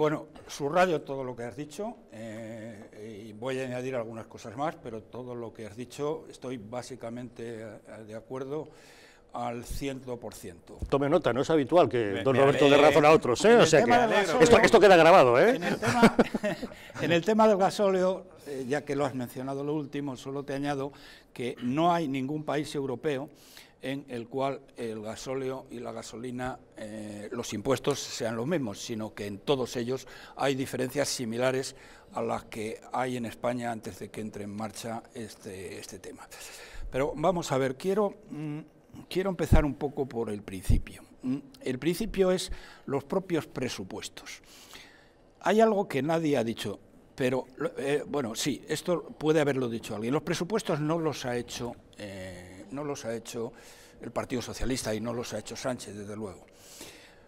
Bueno, subrayo todo lo que has dicho eh, y voy a añadir algunas cosas más, pero todo lo que has dicho estoy básicamente eh, de acuerdo al 100%. Tome nota, no es habitual que don Roberto dé razón a otros, ¿eh? O sea que esto, queda grabado, ¿eh? En el tema, del gasóleo, eh, ya que lo has mencionado lo último, solo te añado que no hay ningún país europeo en el cual el gasóleo y la gasolina, eh, los impuestos sean los mismos, sino que en todos ellos hay diferencias similares a las que hay en España antes de que entre en marcha este, este tema. Pero vamos a ver, quiero, mm, quiero empezar un poco por el principio. Mm, el principio es los propios presupuestos. Hay algo que nadie ha dicho, pero eh, bueno, sí, esto puede haberlo dicho alguien. Los presupuestos no los ha hecho... Eh, no los ha hecho el Partido Socialista y no los ha hecho Sánchez, desde luego.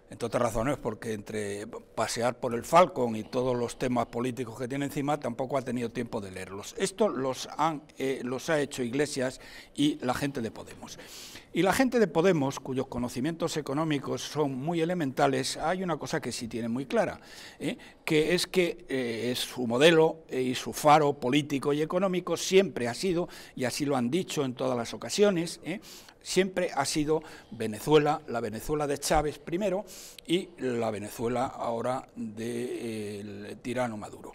Entre otras razones, porque entre pasear por el Falcon y todos los temas políticos que tiene encima, tampoco ha tenido tiempo de leerlos. Esto los, han, eh, los ha hecho Iglesias y la gente de Podemos. Y la gente de Podemos, cuyos conocimientos económicos son muy elementales, hay una cosa que sí tiene muy clara, ¿eh? que es que eh, su modelo eh, y su faro político y económico siempre ha sido, y así lo han dicho en todas las ocasiones, siempre ha sido Venezuela, la Venezuela de Chávez primero y la Venezuela ahora del de, tirano Maduro.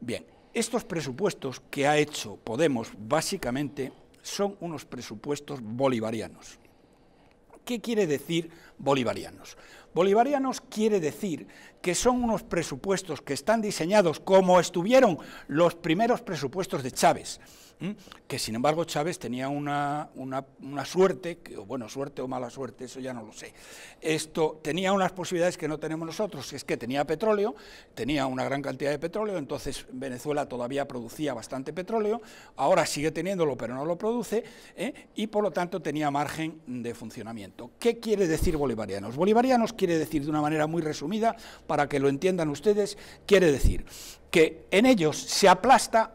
Bien, estos presupuestos que ha hecho Podemos básicamente son unos presupuestos bolivarianos. ¿Qué quiere decir bolivarianos? Bolivarianos quiere decir que son unos presupuestos que están diseñados como estuvieron los primeros presupuestos de Chávez, que sin embargo Chávez tenía una, suerte, o bueno, suerte o mala suerte, eso ya no lo sé. Esto tenía unas posibilidades que no tenemos nosotros, es que tenía petróleo, tenía una gran cantidad de petróleo, entonces Venezuela todavía producía bastante petróleo, ahora sigue teniéndolo pero no lo produce, ¿eh? y por lo tanto tenía margen de funcionamiento. ¿Qué quiere decir bolivarianos? Bolivarianos quiere decir de una manera muy resumida, para que lo entiendan ustedes, quiere decir que en ellos se aplasta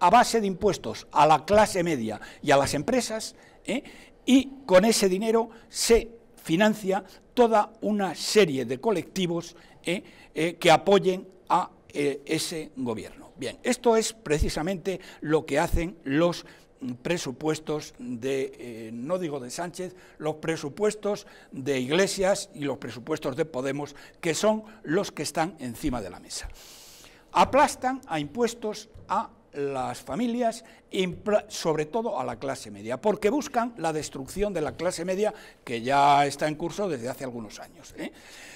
a base de impuestos a la clase media y a las empresas, ¿eh? y con ese dinero se financia toda una serie de colectivos ¿eh? Eh, que apoyen a ese gobierno. Bien, esto es precisamente lo que hacen los presupuestos de, eh, no digo de Sánchez, los presupuestos de Iglesias y los presupuestos de Podemos, que son los que están encima de la mesa. Aplastan a impuestos a las familias, sobre todo a la clase media, porque buscan la destrucción de la clase media que ya está en curso desde hace algunos años. ¿eh?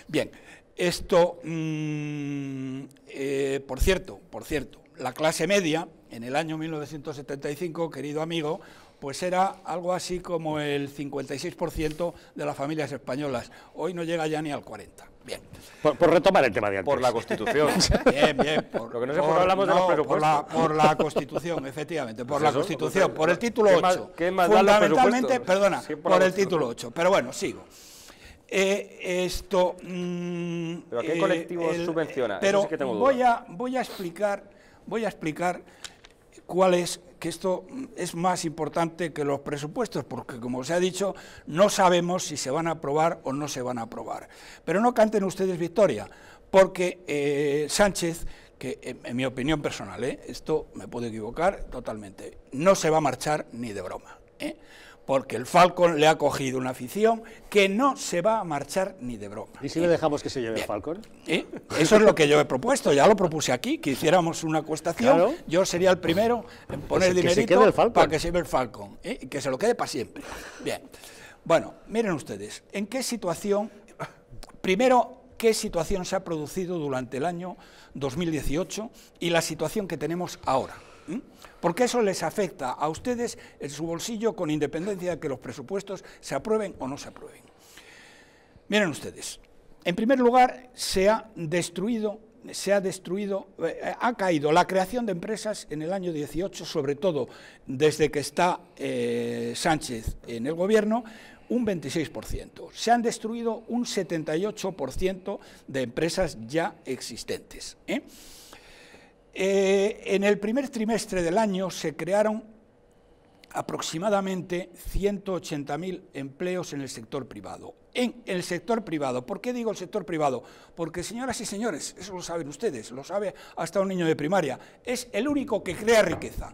Bien, esto, mm, eh, por cierto, por cierto, la clase media en el año 1975, querido amigo, pues era algo así como el 56% de las familias españolas. Hoy no llega ya ni al 40%. Bien. Por, retomar el tema de antes. Por la Constitución. bien, bien. Por, Lo que no sé por, hablamos de los Por la, Constitución, efectivamente. Por la Constitución, por el título 8. Fundamentalmente, perdona, por, el título 8. Pero bueno, sigo. Eh, esto. Mm, ¿Pero a qué colectivo eh, subvenciona? Pero voy a explicar voy a explicar cuál es, que esto es más importante que los presupuestos, porque como se ha dicho, no sabemos si se van a aprobar o no se van a aprobar. Pero no canten ustedes victoria, porque eh, Sánchez, que eh, en, mi opinión personal, eh, esto me puedo equivocar totalmente, no se va a marchar ni de broma porque el Falcon le ha cogido una afición que no se va a marchar ni de broma. ¿Y si le dejamos que se lleve el Falcon? ¿Eh? Eso es lo que yo he propuesto, ya lo propuse aquí, que hiciéramos una acuestación, yo sería el primero en poner que dinerito para que se lleve el Falcon, ¿eh? y que se lo quede para siempre. Bien, bueno, miren ustedes, ¿en qué situación, primero qué situación se ha producido durante el año 2018 y la situación que tenemos ahora. ¿Mm? porque eso les afecta a ustedes en su bolsillo con independencia de que los presupuestos se aprueben o no se aprueben. Miren ustedes, en primer lugar, se ha destruido se ha destruido, eh, ha caído la creación de empresas en el año 18, sobre todo desde que está eh, Sánchez en el gobierno, un 26%. Se han destruido un 78% de empresas ya existentes. ¿eh? Eh, en el primer trimestre del año se crearon aproximadamente 180.000 empleos en el sector privado. En el sector privado. ¿Por qué digo el sector privado? Porque, señoras y señores, eso lo saben ustedes, lo sabe hasta un niño de primaria, es el único que crea riqueza.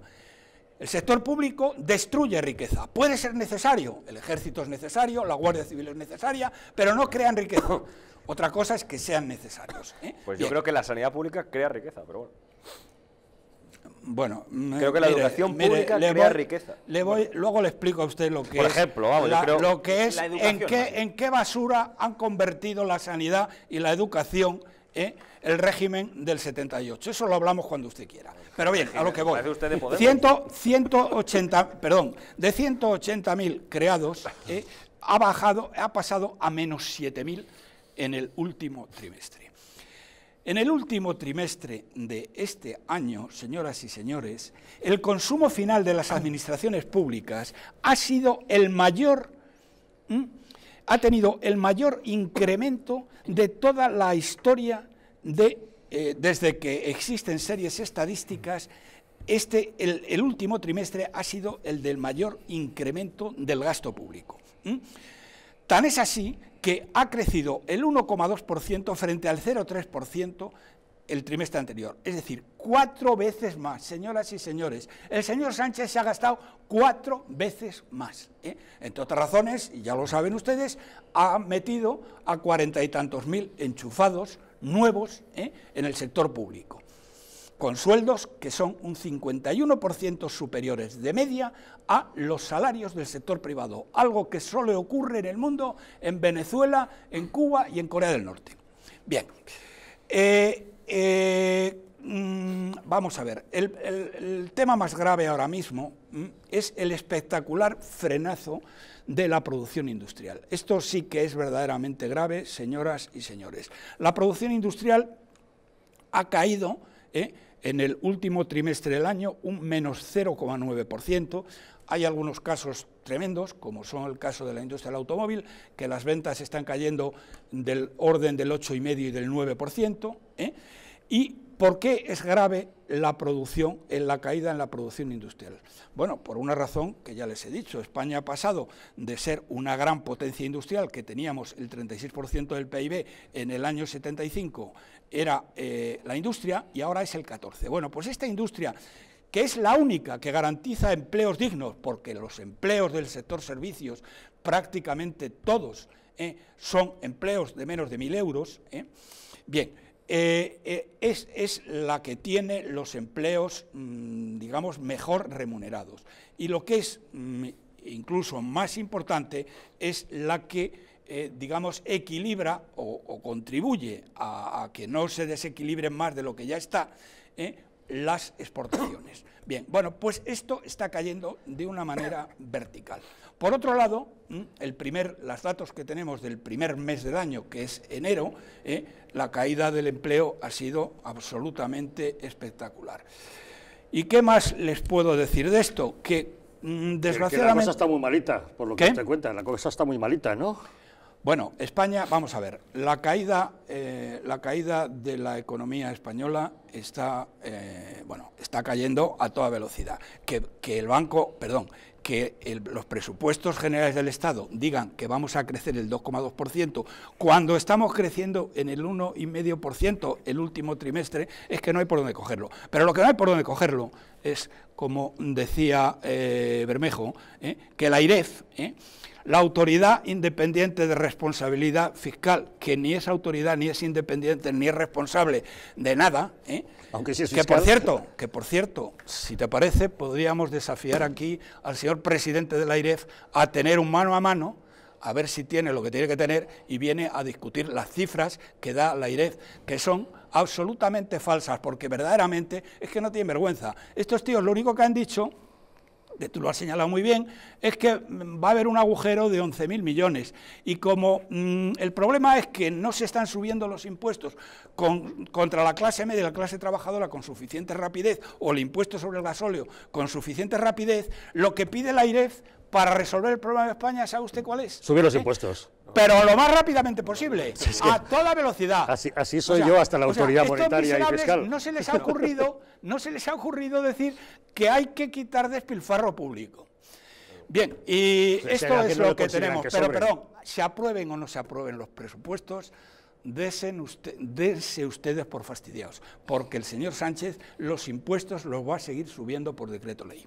El sector público destruye riqueza. Puede ser necesario, el ejército es necesario, la Guardia Civil es necesaria, pero no crean riqueza. Otra cosa es que sean necesarios. ¿eh? Pues yo creo que la sanidad pública crea riqueza, pero bueno. Bueno, creo que la educación pública le crea riqueza. Le voy, luego le explico a usted lo que Por ejemplo, vamos, lo que es, en qué, en qué basura han convertido la sanidad y la educación eh, el régimen del 78. Eso lo hablamos cuando usted quiera. Pero bien, a lo que voy. de 180, perdón, de 180.000 creados eh, ha bajado, ha pasado a menos 7.000 en el último trimestre. En el último trimestre de este año, señoras y señores, el consumo final de las administraciones públicas ha sido el mayor, ha tenido el mayor incremento de toda la historia de, eh, desde que existen series estadísticas. Este, el, último trimestre ha sido el del mayor incremento del gasto público. Tan es así que ha crecido el 1,2% frente al 0,3% el trimestre anterior. Es decir, cuatro veces más, señoras y señores. El señor Sánchez se ha gastado cuatro veces más. ¿eh? Entre otras razones, y ya lo saben ustedes, ha metido a cuarenta y tantos mil enchufados nuevos ¿eh? en el sector público con sueldos que son un 51% superiores de media a los salarios del sector privado, algo que solo ocurre en el mundo, en Venezuela, en Cuba y en Corea del Norte. Bien, eh, eh, mm, vamos a ver, el, tema más grave ahora mismo mm, es el espectacular frenazo de la producción industrial. Esto sí que es verdaderamente grave, señoras y señores. La producción industrial ha caído eh, en el último trimestre del año un menos 0,9%. Hay algunos casos tremendos, como son el caso de la industria del automóvil, que las ventas están cayendo del orden del 8,5 y del 9%. ¿eh? Y ¿Por qué es grave la producción, la caída en la producción industrial? Bueno, por una razón que ya les he dicho, España ha pasado de ser una gran potencia industrial, que teníamos el 36% del PIB en el año 75, era eh, la industria, y ahora es el 14%. Bueno, pues esta industria que es la única que garantiza empleos dignos, porque los empleos del sector servicios, prácticamente todos, eh, son empleos de menos de 1.000 euros, eh, bien, eh, eh, es, la que tiene los empleos, mm, digamos, mejor remunerados. Y lo que es mm, incluso más importante es la que, eh, digamos, equilibra o, contribuye a, a, que no se desequilibre más de lo que ya está, las exportaciones. Bien, bueno, pues esto está cayendo de una manera vertical. Por otro lado, mm, el primer, los datos que tenemos del primer mes del año, que es enero, eh, la caída del empleo ha sido absolutamente espectacular. ¿Y qué más les puedo decir de esto? Que desgraciadamente... Mm, la cosa está muy malita, por lo que cuenta, la cosa está muy malita, ¿no? Bueno, España, vamos a ver, la caída, eh, la caída de la economía española está, eh, bueno, está cayendo a toda velocidad. Que, que, el banco, perdón, que los presupuestos generales del Estado digan que vamos a crecer el 2,2% cuando estamos creciendo en el 1,5% el último trimestre, es que no hay por dónde cogerlo. Pero lo que no hay por dónde cogerlo es, como decía eh, Bermejo, eh, que la IREF, eh, la Autoridad Independiente de Responsabilidad Fiscal, que ni es autoridad, ni es independiente, ni es responsable de nada, Aunque sí es que por cierto, que por cierto, si te parece, podríamos desafiar aquí al señor presidente de la IREF a tener un mano a mano, a ver si tiene lo que tiene que tener y viene a discutir las cifras que da la IREF, que son absolutamente falsas, porque verdaderamente es que no tiene vergüenza. Estos tíos lo único que han dicho tú lo has señalado muy bien, es que mm, va a haber un agujero de 11.000 millones. Y como mm, el problema es que no se están subiendo los impuestos con, contra la clase media la clase trabajadora con suficiente rapidez, o el impuesto sobre el gasóleo con suficiente rapidez, lo que pide la IREF para resolver el problema de España, ¿sabe usted cuál es? Subir los ¿Eh? impuestos. Pero lo más rápidamente posible, a toda velocidad. Así, soy yo hasta la autoridad monetaria y fiscal. No se les ha ocurrido, no se les ha ocurrido decir que hay que quitar despilfarro público. Bien, y esto es lo que tenemos. pero perdón, se aprueben o no se aprueben los presupuestos, dense ustedes por fastidiados, porque el señor Sánchez los impuestos los va a seguir subiendo por decreto ley.